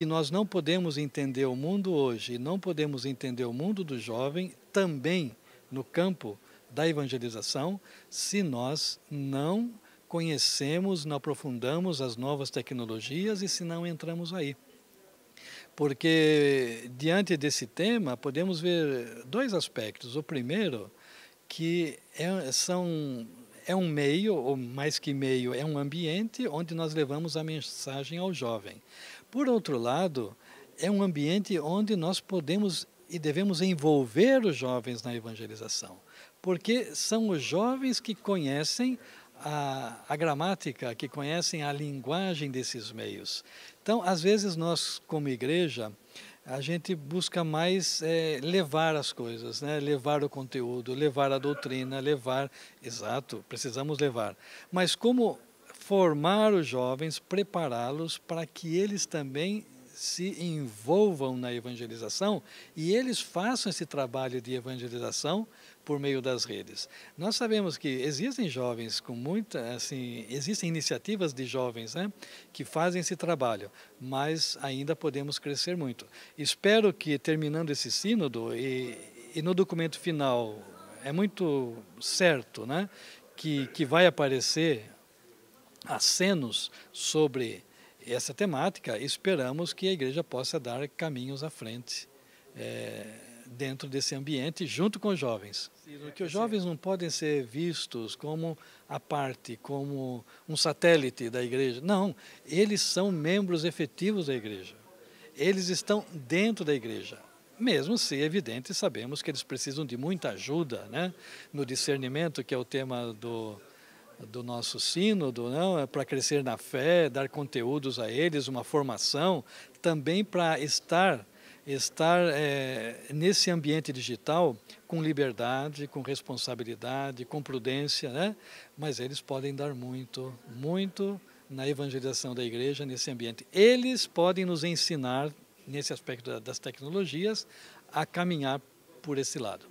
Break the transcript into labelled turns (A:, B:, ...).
A: E nós não podemos entender o mundo hoje e não podemos entender o mundo do jovem também no campo da evangelização se nós não conhecemos, não aprofundamos as novas tecnologias e se não entramos aí. Porque diante desse tema podemos ver dois aspectos. O primeiro, que é, são é um meio, ou mais que meio, é um ambiente onde nós levamos a mensagem ao jovem. Por outro lado, é um ambiente onde nós podemos e devemos envolver os jovens na evangelização, porque são os jovens que conhecem a, a, gramática, que conhecem a linguagem desses meios. Então, às vezes, nós, como igreja, a gente busca mais é, levar as coisas, né? levar o conteúdo, levar a doutrina, levar. Exato, precisamos levar. Mas como formar os jovens, prepará-los para que eles também se envolvam na evangelização e eles façam esse trabalho de evangelização por meio das redes. Nós sabemos que existem jovens com muita, assim, existem iniciativas de jovens né, que fazem esse trabalho, mas ainda podemos crescer muito. Espero que terminando esse sínodo e, e no documento final é muito certo, né, que, que vai aparecer acenos sobre essa temática, esperamos que a igreja possa dar caminhos à frente é, dentro desse ambiente, junto com os jovens. Porque os jovens não podem ser vistos como a parte, como um satélite da igreja. Não, eles são membros efetivos da igreja. Eles estão dentro da igreja mesmo se evidente sabemos que eles precisam de muita ajuda, né? No discernimento, que é o tema do, do nosso sínodo, não, é para crescer na fé, dar conteúdos a eles, uma formação, também para estar estar é, nesse ambiente digital com liberdade, com responsabilidade, com prudência, né? Mas eles podem dar muito, muito na evangelização da igreja nesse ambiente. Eles podem nos ensinar nesse aspecto das tecnologias a caminhar por esse lado.